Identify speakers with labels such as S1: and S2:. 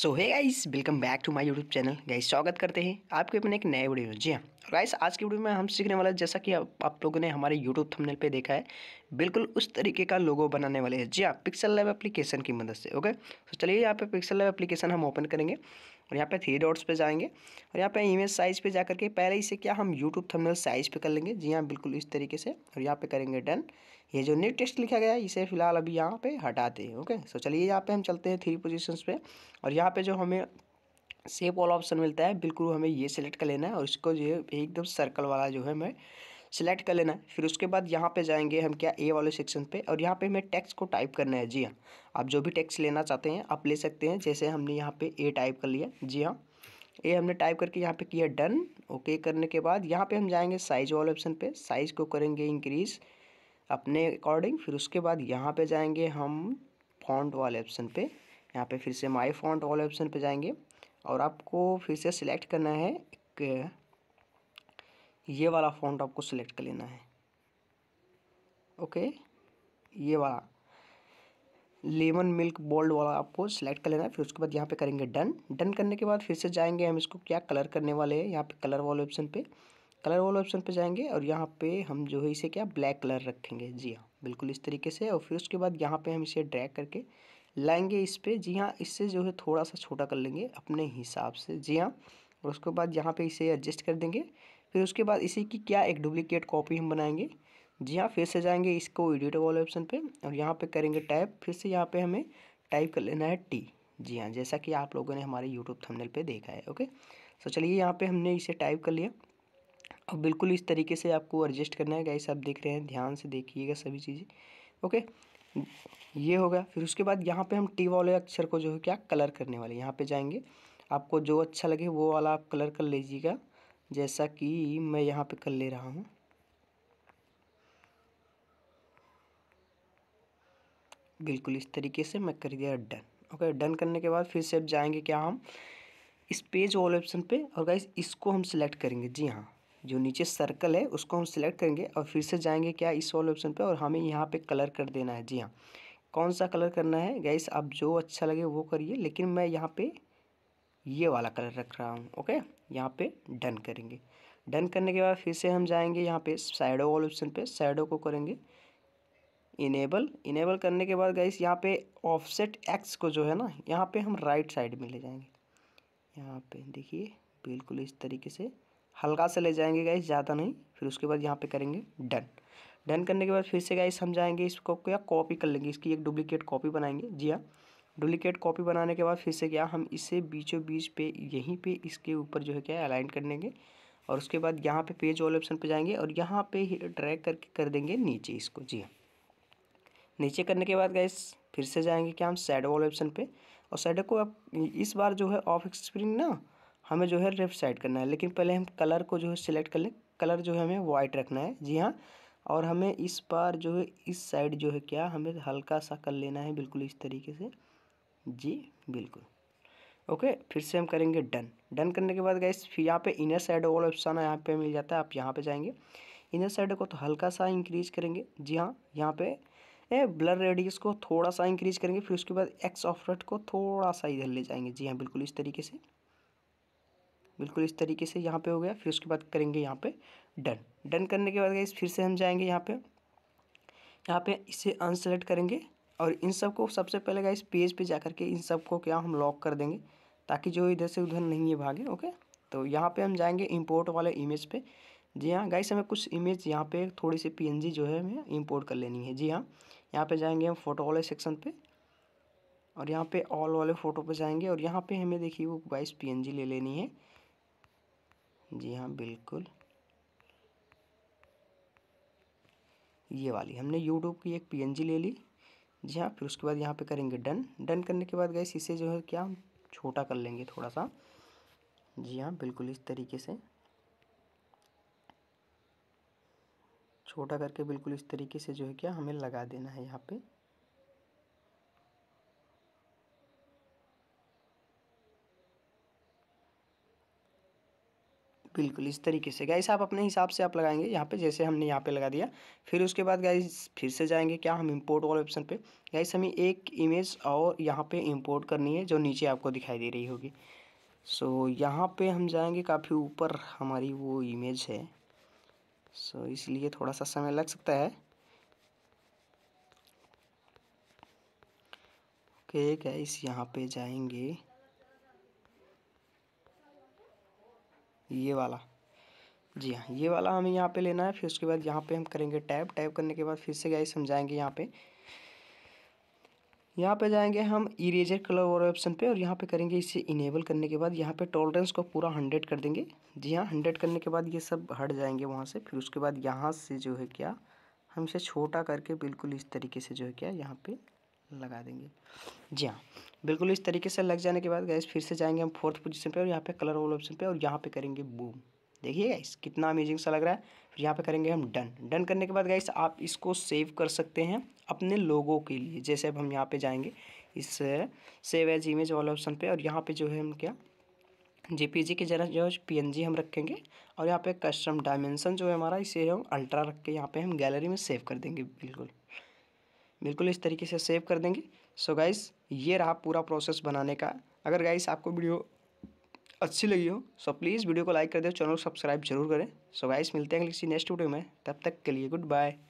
S1: so hi guys welcome back to my YouTube channel guys स्वागत करते हैं आपके अपने एक नए वीडियो में जी हाँ गाइस आज की वीडियो में हम सीखने वाले जैसा कि आप, आप लोगों ने हमारे यूट्यूब थंबनेल पे देखा है बिल्कुल उस तरीके का लोगो बनाने वाले हैं जी हाँ पिक्सल लाइव एप्लीकेशन की मदद से ओके तो चलिए यहाँ पे पिक्सल लाइव एप्लीकेशन हम ओपन करेंगे और यहाँ पे थ्री डॉट्स पे जाएंगे और यहाँ पे इमेज साइज़ पर जा करके पहले इसे क्या हम यूट्यूब थमनल साइज़ पर कर लेंगे जी हाँ बिल्कुल इस तरीके से और यहाँ पर करेंगे डन ये जो नेट टेस्ट लिखा गया है इसे फिलहाल अभी यहाँ पे हटाते हैं ओके सो चलिए यहाँ पे हम चलते हैं थ्री पोजिशन पे और यहाँ पे जो हमें सेव ऑल ऑप्शन मिलता है बिल्कुल हमें ये सिलेक्ट कर लेना है और इसको जो है एकदम सर्कल वाला जो है हमें सिलेक्ट कर लेना है फिर उसके बाद यहाँ पे जाएंगे हम क्या ए वाले सेक्शन पे और यहाँ पे हमें टेक्स्ट को टाइप करना है जी हाँ आप जो भी टेक्स्ट लेना चाहते हैं आप ले सकते हैं जैसे हमने यहाँ पे ए टाइप कर लिया जी हाँ ए हमने टाइप करके यहाँ पे किया डन ओके करने के बाद यहाँ पे हम जाएंगे साइज वाले ऑप्शन पे साइज़ को करेंगे इंक्रीज़ अपने अकॉर्डिंग फिर उसके बाद यहाँ पर जाएंगे हम फॉन्ट वाले ऑप्शन पर यहाँ पे फिर से माई फॉन्ट वाले ऑप्शन पे जाएंगे और आपको फिर से सिलेक्ट करना है एक ये वाला फ़ॉन्ट आपको सिलेक्ट कर लेना है ओके ये वाला लेमन मिल्क बोल्ड वाला आपको सिलेक्ट कर लेना है फिर उसके बाद यहाँ पे करेंगे डन डन करने के बाद फिर से जाएंगे हम इसको क्या कलर करने वाले हैं यहाँ पे कलर वाले ऑप्शन पे कलर वाले ऑप्शन पे जाएंगे और यहाँ पे हम जो है इसे क्या ब्लैक कलर रखेंगे जी हाँ बिल्कुल इस तरीके से और फिर उसके बाद यहाँ पर हम इसे ड्रैक करके लाएंगे इस पर जी हाँ इससे जो है थोड़ा सा छोटा कर लेंगे अपने हिसाब से जी हाँ और उसके बाद यहाँ पे इसे एडजस्ट कर देंगे फिर उसके बाद इसी की क्या एक डुप्लीकेट कॉपी हम बनाएंगे जी हाँ फिर से जाएंगे इसको एडिट वाले ऑप्शन पे और यहाँ पे करेंगे टाइप फिर से यहाँ पे हमें टाइप कर लेना है टी जी हाँ जैसा कि आप लोगों ने हमारे यूट्यूब थंबनेल पे देखा है ओके सो चलिए यहाँ पे हमने इसे टाइप कर लिया अब बिल्कुल इस तरीके से आपको एडजस्ट करना है गाइस आप देख रहे हैं ध्यान से देखिएगा सभी चीज़ें ओके ये हो गया फिर उसके बाद यहाँ पे हम टी वाले अक्षर को जो है क्या कलर करने वाले यहाँ पे जाएंगे आपको जो अच्छा लगे वो वाला आप कलर कर लीजिएगा जैसा कि मैं यहाँ पे कर ले रहा हूँ बिल्कुल इस तरीके से मैं कर दिया डन ओके डन करने के बाद फिर से अब जाएंगे क्या हम इस पेज वाले ऑप्शन पे और गाइस इसको हम सिलेक्ट करेंगे जी हाँ जो नीचे सर्कल है उसको हम सिलेक्ट करेंगे और फिर से जाएंगे क्या इस वाले ऑप्शन पे और हमें यहाँ पे कलर कर देना है जी हाँ कौन सा कलर करना है गैस आप जो अच्छा लगे वो करिए लेकिन मैं यहाँ पे ये वाला कलर रख रहा हूँ ओके यहाँ पे डन करेंगे डन करने के बाद फिर से हम जाएंगे यहाँ पे साइडो वाले ऑप्शन पर साइडो को करेंगे इनेबल इनेबल करने के बाद गाइस यहाँ पर ऑफसेट एक्स को जो है ना यहाँ पर हम राइट साइड में ले जाएंगे यहाँ पर देखिए बिल्कुल इस तरीके से हल्का से ले जाएंगे गाइस ज़्यादा नहीं फिर उसके बाद यहाँ पे करेंगे डन डन करने के बाद फिर से गाइस हम जाएंगे इसको क्या कॉपी कर लेंगे इसकी एक डुप्लीकेट कॉपी बनाएंगे जी हाँ डुप्लीकेट कॉपी बनाने के बाद फिर से क्या हम इसे बीचों बीच पे यहीं पे इसके ऊपर जो है क्या अलाइन कर लेंगे और उसके बाद यहाँ पे पेज ऑल ऑप्शन पर जाएंगे और यहाँ पे ड्रैग करके कर देंगे नीचे इसको जी हाँ नीचे करने के बाद गाइस फिर से जाएंगे क्या हम सैडो ऑल ऑप्शन पर और सैडो को आप इस बार जो है ऑफ स्क्रीन ना हमें जो है लेफ़्ट साइड करना है लेकिन पहले हम कलर को जो है सिलेक्ट कर लें कलर जो है हमें वाइट रखना है जी हाँ और हमें इस बार जो है इस साइड जो है क्या हमें हल्का सा कर लेना है बिल्कुल इस तरीके से जी बिल्कुल ओके फिर से हम करेंगे डन डन करने के बाद गए फिर यहाँ पे इनर साइड ऑल ऑप्शन यहाँ पे मिल जाता है आप यहाँ पे जाएंगे इनर साइड को तो हल्का सा इंक्रीज करेंगे जी हाँ यहाँ पे ए ब्लर रेडियस को थोड़ा सा इंक्रीज करेंगे फिर उसके बाद एक्स ऑफ को थोड़ा सा इधर ले जाएंगे जी हाँ बिल्कुल इस तरीके से बिल्कुल इस तरीके से यहाँ पे हो गया फिर उसके बाद करेंगे यहाँ पे डन डन करने के बाद गए फिर से हम जाएंगे यहाँ पे यहाँ पे इसे अनसेलेक्ट करेंगे और इन सब को सबसे पहले गाइस पेज पे जा करके इन सब को क्या हम लॉक कर देंगे ताकि जो इधर से उधर नहीं है भागे ओके तो यहाँ पर हम जाएँगे इम्पोर्ट वाले इमेज पर जी हाँ गाइस हमें कुछ इमेज यहाँ पे थोड़ी सी पीएनजी जो है हमें इम्पोर्ट कर लेनी है जी हाँ यहाँ पे जाएंगे हम फोटो वाले सेक्शन पे और यहाँ पे ऑल वाले फ़ोटो पे जाएंगे और यहाँ पे हमें देखिए वो गाइस पीएनजी ले लेनी है जी हाँ बिल्कुल ये वाली हमने यूट्यूब की एक पीएनजी ले ली जी हाँ फिर उसके बाद यहाँ पे करेंगे डन डन करने के बाद गए इसे जो है क्या हम छोटा कर लेंगे थोड़ा सा जी हाँ बिल्कुल इस तरीके से छोटा करके बिल्कुल इस तरीके से जो है क्या हमें लगा देना है यहाँ पे बिल्कुल इस तरीके से गाइस आप अपने हिसाब से आप लगाएंगे यहाँ पे जैसे हमने यहाँ पे लगा दिया फिर उसके बाद गाइस फिर से जाएंगे क्या हम इंपोर्ट वाले ऑप्शन पे गाइस हमें एक इमेज और यहाँ पे इंपोर्ट करनी है जो नीचे आपको दिखाई दे रही होगी सो यहाँ पे हम जाएंगे काफ़ी ऊपर हमारी वो इमेज है सो इसलिए थोड़ा सा समय लग सकता है ओके गाइस यहाँ पे जाएंगे ये वाला जी हाँ ये वाला हमें यहाँ पे लेना है फिर उसके बाद यहाँ पे हम करेंगे टैप टैप करने के बाद फिर से गाइस समझाएंगे यहाँ पे यहाँ पे जाएंगे हम इरेजर कलर वाले ऑप्शन पे और यहाँ पे करेंगे इसे इनेबल करने के बाद यहाँ पे टॉलरेंस को पूरा हंड्रेड कर देंगे जी हाँ हंड्रेड करने के बाद ये सब हट जाएंगे वहाँ से फिर उसके बाद यहाँ से जो है क्या हम इसे छोटा करके बिल्कुल इस तरीके से जो है क्या यहाँ पर लगा देंगे जी हाँ बिल्कुल इस तरीके से लग जाने के बाद गैस फिर से जाएंगे हम फोर्थ पोजीशन पे और यहाँ पे कलर वाल ऑप्शन पे और यहाँ पे करेंगे बूम देखिए गाइस कितना अमेजिंग सा लग रहा है फिर यहाँ पे करेंगे हम डन डन करने के बाद गैस आप इसको सेव कर सकते हैं अपने लोगों के लिए जैसे अब हम यहाँ पर जाएंगे इस सेव एज इमेज वाले ऑप्शन पर और यहाँ पर जो है हम क्या जेपीजी की जरा जो है पीएनजी हम रखेंगे और यहाँ पे कस्टम डायमेंशन जो है हमारा इसे हम अल्ट्रा रख के यहाँ पे हम गैलरी में सेव कर देंगे बिल्कुल बिल्कुल इस तरीके से सेव कर देंगे सो गाइस ये रहा पूरा प्रोसेस बनाने का अगर गाइस आपको वीडियो अच्छी लगी हो सो प्लीज़ वीडियो को लाइक कर दे चैनल को सब्सक्राइब जरूर करें सो गाइस मिलते हैं किसी नेक्स्ट वीडियो में तब तक के लिए गुड बाय